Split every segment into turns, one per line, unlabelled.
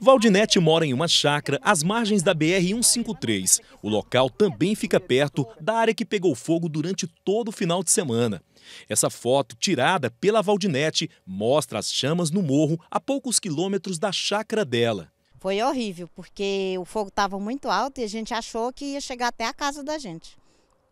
Valdinete mora em uma chácara às margens da BR-153. O local também fica perto da área que pegou fogo durante todo o final de semana. Essa foto, tirada pela Valdinete, mostra as chamas no morro a poucos quilômetros da chácara dela.
Foi horrível, porque o fogo estava muito alto e a gente achou que ia chegar até a casa da gente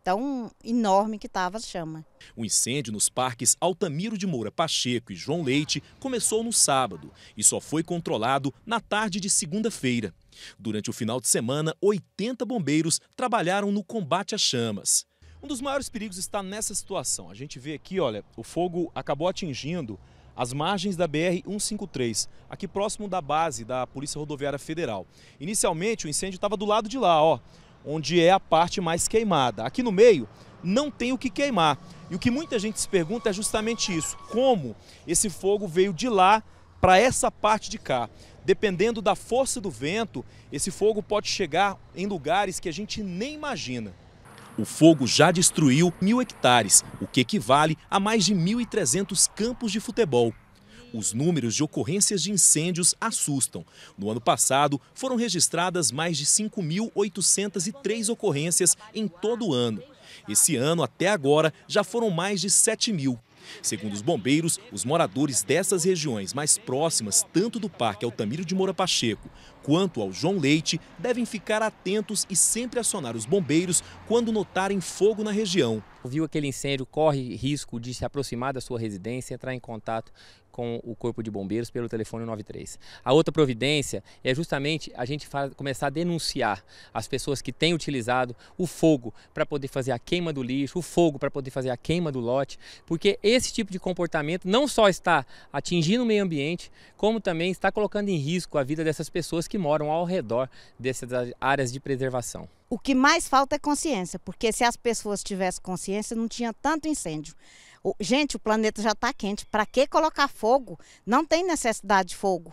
tão enorme que estava a chama.
O incêndio nos parques Altamiro de Moura Pacheco e João Leite começou no sábado e só foi controlado na tarde de segunda-feira. Durante o final de semana, 80 bombeiros trabalharam no combate às chamas. Um dos maiores perigos está nessa situação. A gente vê aqui, olha, o fogo acabou atingindo as margens da BR-153, aqui próximo da base da Polícia Rodoviária Federal. Inicialmente, o incêndio estava do lado de lá, ó onde é a parte mais queimada. Aqui no meio não tem o que queimar. E o que muita gente se pergunta é justamente isso: como esse fogo veio de lá para essa parte de cá? Dependendo da força do vento, esse fogo pode chegar em lugares que a gente nem imagina. O fogo já destruiu mil hectares, o que equivale a mais de 1.300 campos de futebol. Os números de ocorrências de incêndios assustam. No ano passado, foram registradas mais de 5.803 ocorrências em todo o ano. Esse ano, até agora, já foram mais de 7 mil. Segundo os bombeiros, os moradores dessas regiões mais próximas, tanto do Parque Altamiro de Moura Pacheco quanto ao João Leite, devem ficar atentos e sempre acionar
os bombeiros quando notarem fogo na região viu aquele incêndio, corre risco de se aproximar da sua residência, e entrar em contato com o Corpo de Bombeiros pelo telefone 93. A outra providência é justamente a gente começar a denunciar as pessoas que têm utilizado o fogo para poder fazer a queima do lixo, o fogo para poder fazer a queima do lote, porque esse tipo de comportamento não só está atingindo o meio ambiente, como também está colocando em risco a vida dessas pessoas que moram ao redor dessas áreas de preservação.
O que mais falta é consciência, porque se as pessoas tivessem consciência, não tinha tanto incêndio. O, gente, o planeta já está quente. Para que colocar fogo? Não tem necessidade de fogo.